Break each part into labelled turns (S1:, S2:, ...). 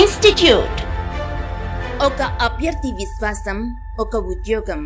S1: institute ఒక అభ్యర్థి విశ్వాసం ఒక ఉద్యోగం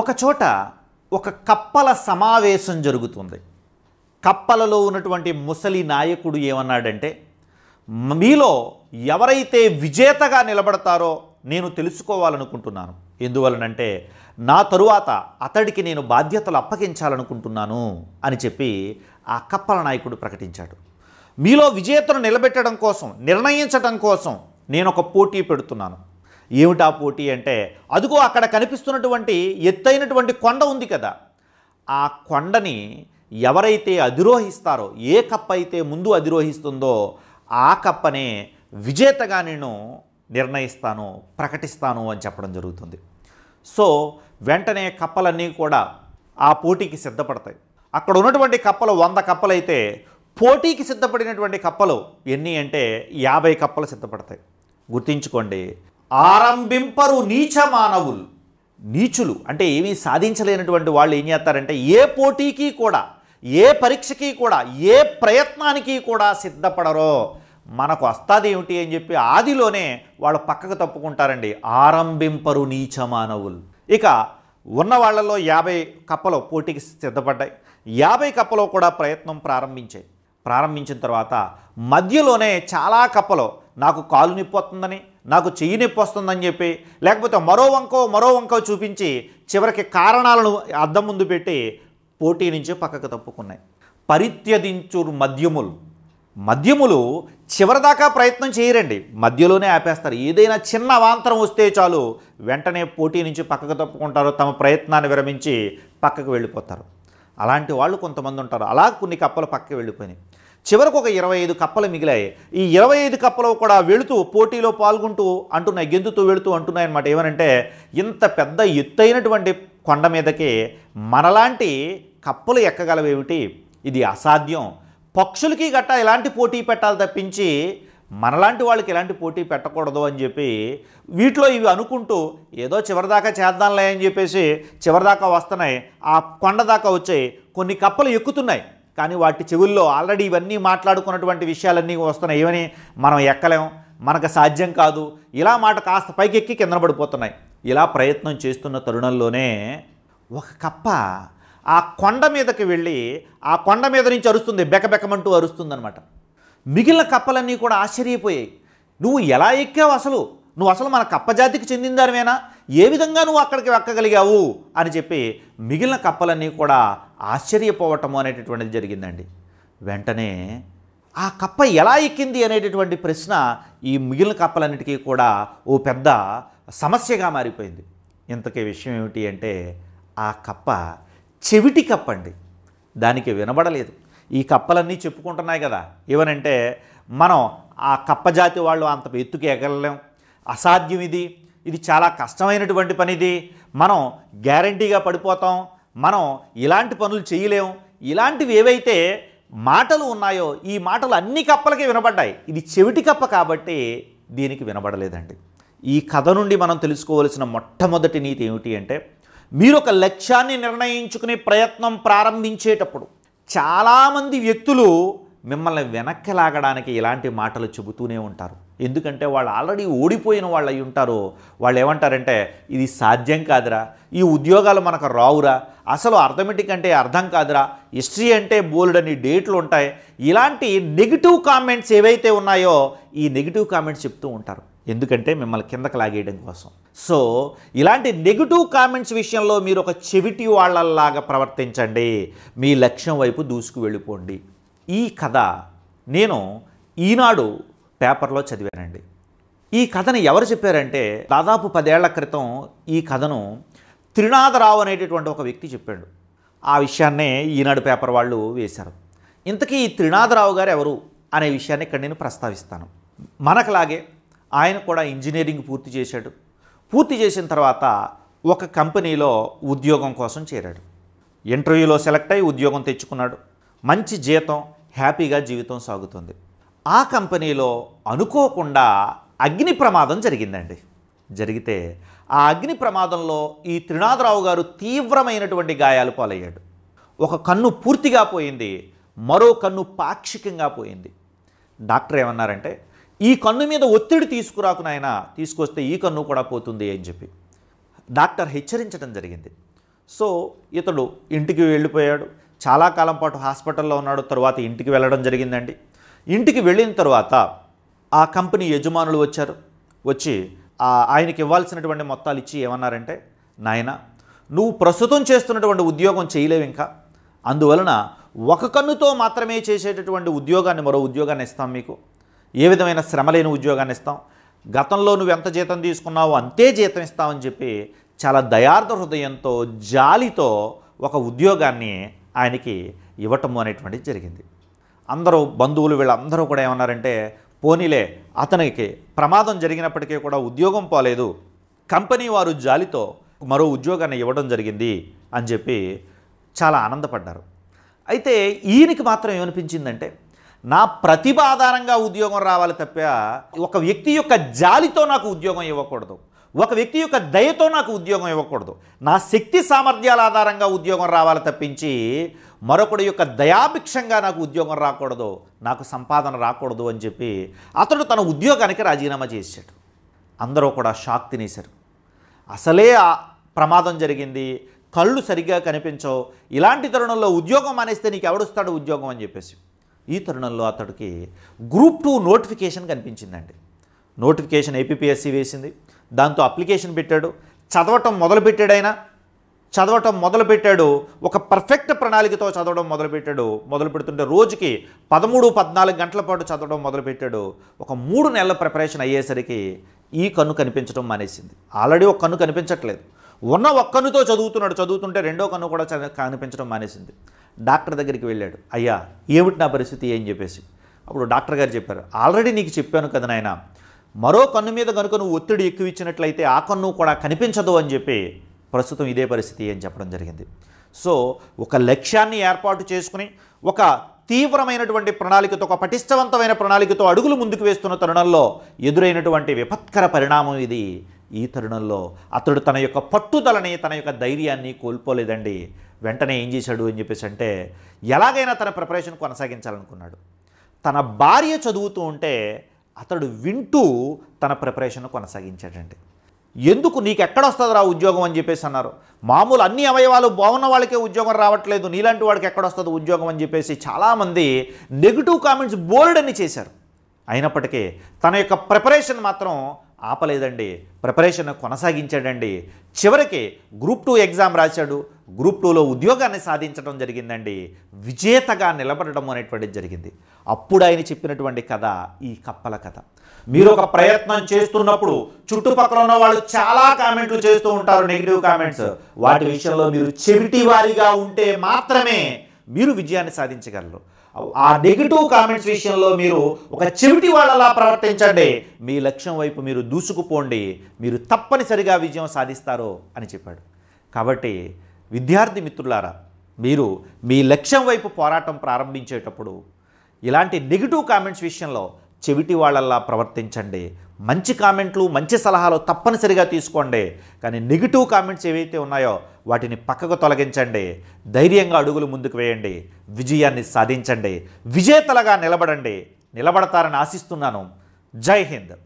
S1: ఒకచోట ఒక కప్పల సమావేశం జరుగుతుంది కప్పలలో ఉన్నటువంటి ముసలి నాయకుడు ఏమన్నాడంటే మీలో ఎవరైతే విజేతగా నిలబడతారో నేను తెలుసుకోవాలనుకుంటున్నాను ఎందువలనంటే నా తరువాత అతడికి నేను బాధ్యతలు అప్పగించాలనుకుంటున్నాను అని చెప్పి ఆ కప్పల నాయకుడు ప్రకటించాడు మీలో విజేతను నిలబెట్టడం కోసం నిర్ణయించడం కోసం నేను ఒక పోటీ పెడుతున్నాను ఏమిటా పోటీ అంటే అదుగో అక్కడ కనిపిస్తున్నటువంటి ఎత్తైనటువంటి కొండ ఉంది కదా ఆ కొండని ఎవరైతే అధిరోహిస్తారో ఏ కప్ప అయితే ముందు అధిరోహిస్తుందో ఆ కప్పనే విజేతగా నేను నిర్ణయిస్తాను ప్రకటిస్తాను అని చెప్పడం జరుగుతుంది సో వెంటనే కప్పలన్నీ కూడా ఆ పోటీకి సిద్ధపడతాయి అక్కడ ఉన్నటువంటి కప్పలు వంద కప్పలైతే పోటీకి సిద్ధపడినటువంటి కప్పలు ఎన్ని అంటే యాభై కప్పలు సిద్ధపడతాయి గుర్తించుకోండి ఆరంభింపరు నీచ మానవులు నీచులు అంటే ఏమీ సాధించలేనటువంటి వాళ్ళు ఏం చేస్తారంటే ఏ పోటీకి కూడా ఏ పరీక్షకి కూడా ఏ ప్రయత్నానికి కూడా సిద్ధపడరో మనకు వస్తుంది ఏమిటి అని చెప్పి ఆదిలోనే వాళ్ళు పక్కకు తప్పుకుంటారండి ఆరంభింపరు నీచ మానవులు ఇక ఉన్న వాళ్ళలో యాభై కప్పలు పోటీకి సిద్ధపడ్డాయి యాభై కప్పలో కూడా ప్రయత్నం ప్రారంభించాయి ప్రారంభించిన తర్వాత మధ్యలోనే చాలా కప్పలో నాకు కాలు వస్తుందని నాకు చెయ్యి నొప్పి వస్తుందని చెప్పి లేకపోతే మరో వంకో మరో వంకో చూపించి చివరికి కారణాలను అద్దం ముందు పెట్టి పోటీ నుంచి పక్కకు తప్పుకున్నాయి పరిత్యదించు మద్యములు మద్యములు చివరిదాకా ప్రయత్నం చేయరండి మధ్యలోనే ఆపేస్తారు ఏదైనా చిన్న అవాంతరం వస్తే చాలు వెంటనే పోటీ నుంచి పక్కకు తప్పుకుంటారు తమ ప్రయత్నాన్ని విరమించి పక్కకు వెళ్ళిపోతారు అలాంటి వాళ్ళు కొంతమంది ఉంటారు అలా కొన్ని కప్పలు పక్కకి వెళ్ళిపోయినాయి చివరకు ఒక ఇరవై ఐదు కప్పలు మిగిలాయి ఈ ఇరవై ఐదు కప్పలు కూడా వెళుతూ పోటీలో పాల్గొంటూ అంటున్నాయి గెంతుతూ వెళుతూ అంటున్నాయి అనమాట ఏమనంటే ఇంత పెద్ద ఎత్తైనటువంటి కొండ మీదకి మనలాంటి కప్పలు ఎక్కగలవేమిటి ఇది అసాధ్యం పక్షులకి గట్ట ఎలాంటి పోటీ పెట్టాలి తప్పించి మనలాంటి వాళ్ళకి ఎలాంటి పోటీ పెట్టకూడదు అని చెప్పి వీటిలో ఇవి అనుకుంటూ ఏదో చివరిదాకా చేద్దాంలే అని చెప్పేసి చివరిదాకా వస్తున్నాయి ఆ కొండ దాకా వచ్చాయి కొన్ని కప్పలు ఎక్కుతున్నాయి కానీ వాటి చెవుల్లో ఆల్రెడీ ఇవన్నీ మాట్లాడుకున్నటువంటి విషయాలన్నీ వస్తున్నాయి ఏమని మనం ఎక్కలేం మనకు సాధ్యం కాదు ఇలా మాట కాస్త పైకెక్కి కింద పడిపోతున్నాయి ఇలా ప్రయత్నం చేస్తున్న తరుణంలోనే ఒక కప్ప ఆ కొండ మీదకి వెళ్ళి ఆ కొండ మీద నుంచి అరుస్తుంది బెకబెకమంటూ అనమాట మిగిలిన కప్పలన్నీ కూడా ఆశ్చర్యపోయాయి నువ్వు ఎలా ఎక్కావు అసలు నువ్వు అసలు మన కప్పజాతికి చెందినదానివేనా ఏ విధంగా నువ్వు అక్కడికి ఎక్కగలిగావు అని చెప్పి మిగిలిన కప్పలన్నీ కూడా ఆశ్చర్యపోవటం అనేటటువంటిది జరిగిందండి వెంటనే ఆ కప్ప ఎలా ఎక్కింది అనేటటువంటి ప్రశ్న ఈ మిగిలిన కప్పలన్నిటికీ కూడా ఓ పెద్ద సమస్యగా మారిపోయింది ఇంతకీ విషయం ఏమిటి అంటే ఆ కప్ప చెవిటి కప్ప అండి దానికి వినబడలేదు ఈ కప్పలన్నీ చెప్పుకుంటున్నాయి కదా ఏమనంటే మనం ఆ కప్ప జాతి వాళ్ళు అంత ఎత్తుకు ఎగలలేం అసాధ్యం ఇది ఇది చాలా కష్టమైనటువంటి పనిది మనం గ్యారంటీగా పడిపోతాం మనం ఇలాంటి పనులు చేయలేము ఇలాంటివి ఏవైతే మాటలు ఉన్నాయో ఈ మాటలు అన్ని కప్పలకే వినబడ్డాయి ఇది చెవిటి కప్ప కాబట్టి దీనికి వినబడలేదండి ఈ కథ నుండి మనం తెలుసుకోవలసిన మొట్టమొదటి నీతి ఏమిటి అంటే మీరు ఒక లక్ష్యాన్ని నిర్ణయించుకునే ప్రయత్నం ప్రారంభించేటప్పుడు చాలామంది వ్యక్తులు మిమ్మల్ని వెనక్కి లాగడానికి ఇలాంటి మాటలు చెబుతూనే ఉంటారు ఎందుకంటే వాళ్ళు ఆల్రెడీ ఓడిపోయిన వాళ్ళు అయి ఉంటారు వాళ్ళు ఏమంటారంటే ఇది సాధ్యం కాదురా ఈ ఉద్యోగాలు మనకు రావురా అసలు అర్థమెటిక్ అంటే అర్థం కాదురా హిస్టరీ అంటే అని డేట్లు ఉంటాయి ఇలాంటి నెగిటివ్ కామెంట్స్ ఏవైతే ఉన్నాయో ఈ నెగిటివ్ కామెంట్స్ చెప్తూ ఉంటారు ఎందుకంటే మిమ్మల్ని కిందకు లాగేయడం కోసం సో ఇలాంటి నెగిటివ్ కామెంట్స్ విషయంలో మీరు ఒక చెవిటి వాళ్ళలాగా ప్రవర్తించండి మీ లక్ష్యం వైపు దూసుకు వెళ్ళిపోండి ఈ కథ నేను ఈనాడు పేపర్లో చదివానండి ఈ కథను ఎవరు చెప్పారంటే దాదాపు పదేళ్ల క్రితం ఈ కథను త్రినాథరావు అనేటటువంటి ఒక వ్యక్తి చెప్పాడు ఆ విషయాన్నే ఈనాడు పేపర్ వాళ్ళు వేశారు ఇంతకీ ఈ త్రినాథరావు గారు ఎవరు అనే విషయాన్ని ఇక్కడ నేను ప్రస్తావిస్తాను మనకులాగే ఆయన కూడా ఇంజనీరింగ్ పూర్తి చేశాడు పూర్తి చేసిన తర్వాత ఒక కంపెనీలో ఉద్యోగం కోసం చేరాడు ఇంటర్వ్యూలో సెలెక్ట్ అయ్యి ఉద్యోగం తెచ్చుకున్నాడు మంచి జీతం హ్యాపీగా జీవితం సాగుతుంది ఆ కంపెనీలో అనుకోకుండా అగ్ని ప్రమాదం జరిగిందండి జరిగితే ఆ అగ్ని ప్రమాదంలో ఈ త్రినాథరావు గారు తీవ్రమైనటువంటి గాయాలు పాలయ్యాడు ఒక కన్ను పూర్తిగా పోయింది మరో కన్ను పాక్షికంగా పోయింది డాక్టర్ ఏమన్నారంటే ఈ కన్ను మీద ఒత్తిడి తీసుకురాకు నాయన తీసుకొస్తే ఈ కన్ను కూడా పోతుంది అని చెప్పి డాక్టర్ హెచ్చరించడం జరిగింది సో ఇతడు ఇంటికి వెళ్ళిపోయాడు చాలా కాలం పాటు హాస్పిటల్లో ఉన్నాడు తర్వాత ఇంటికి వెళ్ళడం జరిగిందండి ఇంటికి వెళ్ళిన తర్వాత ఆ కంపెనీ యజమానులు వచ్చారు వచ్చి ఆయనకి ఇవ్వాల్సినటువంటి మొత్తాలు ఇచ్చి ఏమన్నారంటే నాయన నువ్వు ప్రస్తుతం చేస్తున్నటువంటి ఉద్యోగం చేయలేవు ఇంకా అందువలన ఒక కన్నుతో మాత్రమే చేసేటటువంటి ఉద్యోగాన్ని మరో ఉద్యోగాన్ని ఇస్తాం మీకు ఏ విధమైన శ్రమ లేని ఉద్యోగాన్ని ఇస్తాం గతంలో నువ్వు ఎంత జీతం తీసుకున్నావో అంతే జీతం ఇస్తామని చెప్పి చాలా దయార్థ హృదయంతో జాలితో ఒక ఉద్యోగాన్ని ఆయనకి ఇవ్వటము అనేటువంటిది జరిగింది అందరూ బంధువులు వీళ్ళందరూ కూడా ఏమన్నారంటే పోనీలే అతనికి ప్రమాదం జరిగినప్పటికీ కూడా ఉద్యోగం పోలేదు కంపెనీ వారు జాలితో మరో ఉద్యోగాన్ని ఇవ్వడం జరిగింది అని చెప్పి చాలా ఆనందపడ్డారు అయితే ఈయనకి మాత్రం ఏమనిపించిందంటే నా ప్రతిభ ఆధారంగా ఉద్యోగం రావాలి తప్ప ఒక వ్యక్తి యొక్క జాలితో నాకు ఉద్యోగం ఇవ్వకూడదు ఒక వ్యక్తి యొక్క దయతో నాకు ఉద్యోగం ఇవ్వకూడదు నా శక్తి సామర్థ్యాల ఆధారంగా ఉద్యోగం రావాలి తప్పించి మరొకడు యొక్క దయాభిక్షంగా నాకు ఉద్యోగం రాకూడదు నాకు సంపాదన రాకూడదు అని చెప్పి అతడు తన ఉద్యోగానికి రాజీనామా చేశాడు అందరూ కూడా షాక్ తినేశారు అసలే ఆ ప్రమాదం జరిగింది కళ్ళు సరిగ్గా కనిపించవు ఇలాంటి తరుణంలో ఉద్యోగం మానేస్తే నీకు ఎవడుస్తాడు ఉద్యోగం అని చెప్పేసి ఈ తరుణంలో అతడికి గ్రూప్ టూ నోటిఫికేషన్ కనిపించిందండి నోటిఫికేషన్ ఏపీఎస్సి వేసింది దాంతో అప్లికేషన్ పెట్టాడు చదవటం మొదలుపెట్టాడైనా చదవటం మొదలుపెట్టాడు ఒక పర్ఫెక్ట్ ప్రణాళికతో చదవడం మొదలుపెట్టాడు మొదలు పెడుతుంటే రోజుకి పదమూడు పద్నాలుగు గంటల పాటు చదవడం మొదలుపెట్టాడు ఒక మూడు నెలల ప్రిపరేషన్ అయ్యేసరికి ఈ కన్ను కనిపించడం మానేసింది ఆల్రెడీ ఒక కన్ను కనిపించట్లేదు ఉన్న ఒక్క కన్నుతో చదువుతున్నాడు చదువుతుంటే రెండో కన్ను కూడా కనిపించడం మానేసింది డాక్టర్ దగ్గరికి వెళ్ళాడు అయ్యా ఏమిటి నా పరిస్థితి ఏం చెప్పేసి అప్పుడు డాక్టర్ గారు చెప్పారు ఆల్రెడీ నీకు చెప్పాను కదా నాయన మరో కన్ను మీద కనుక నువ్వు ఒత్తిడి ఎక్కువ ఇచ్చినట్లయితే ఆ కన్ను కూడా కనిపించదు అని చెప్పి ప్రస్తుతం ఇదే పరిస్థితి అని చెప్పడం జరిగింది సో ఒక లక్ష్యాన్ని ఏర్పాటు చేసుకుని ఒక తీవ్రమైనటువంటి ప్రణాళికతో ఒక పటిష్టవంతమైన ప్రణాళికతో అడుగులు ముందుకు వేస్తున్న తరుణంలో ఎదురైనటువంటి విపత్కర పరిణామం ఇది ఈ తరుణంలో అతడు తన యొక్క పట్టుదలని తన యొక్క ధైర్యాన్ని కోల్పోలేదండి వెంటనే ఏం చేశాడు అని చెప్పేసి అంటే ఎలాగైనా తన ప్రిపరేషన్ కొనసాగించాలనుకున్నాడు తన భార్య చదువుతూ ఉంటే అతడు వింటూ తన ప్రిపరేషన్ కొనసాగించాడండి ఎందుకు నీకు ఎక్కడ వస్తుందిరా ఉద్యోగం అని చెప్పేసి అన్నారు మామూలు అన్ని అవయవాలు బాగున్న వాళ్ళకే ఉద్యోగం రావట్లేదు నీలాంటి వాడికి ఎక్కడ వస్తుంది ఉద్యోగం అని చెప్పేసి చాలామంది నెగిటివ్ కామెంట్స్ బోల్డ్ అని చేశారు అయినప్పటికీ తన యొక్క ప్రిపరేషన్ మాత్రం ఆపలేదండి ప్రిపరేషన్ కొనసాగించాడండి చివరికి గ్రూప్ టూ ఎగ్జామ్ రాశాడు గ్రూప్ టూలో ఉద్యోగాన్ని సాధించడం జరిగిందండి విజేతగా నిలబడడం అనేటువంటిది జరిగింది అప్పుడు ఆయన చెప్పినటువంటి కథ ఈ కప్పల కథ మీరు ఒక ప్రయత్నం చేస్తున్నప్పుడు చుట్టుపక్కల ఉన్న వాళ్ళు చాలా కామెంట్లు చేస్తూ ఉంటారు నెగిటివ్ కామెంట్స్ వాటి విషయంలో మీరు చెవిటి వారిగా ఉంటే మాత్రమే మీరు విజయాన్ని సాధించగలరు ఆ నెగిటివ్ కామెంట్స్ విషయంలో మీరు ఒక చెవిటి వాళ్ళలా ప్రవర్తించండి మీ లక్ష్యం వైపు మీరు దూసుకుపోండి మీరు తప్పనిసరిగా విజయం సాధిస్తారు అని చెప్పాడు కాబట్టి విద్యార్థి మిత్రులారా మీరు మీ లక్ష్యం వైపు పోరాటం ప్రారంభించేటప్పుడు ఇలాంటి నెగిటివ్ కామెంట్స్ విషయంలో చెవిటి వాళ్ళల్లా ప్రవర్తించండి మంచి కామెంట్లు మంచి సలహాలు తప్పనిసరిగా తీసుకోండి కానీ నెగిటివ్ కామెంట్స్ ఏవైతే ఉన్నాయో వాటిని పక్కకు తొలగించండి ధైర్యంగా అడుగులు ముందుకు వేయండి విజయాన్ని సాధించండి విజేతలుగా నిలబడండి నిలబడతారని ఆశిస్తున్నాను జై హింద్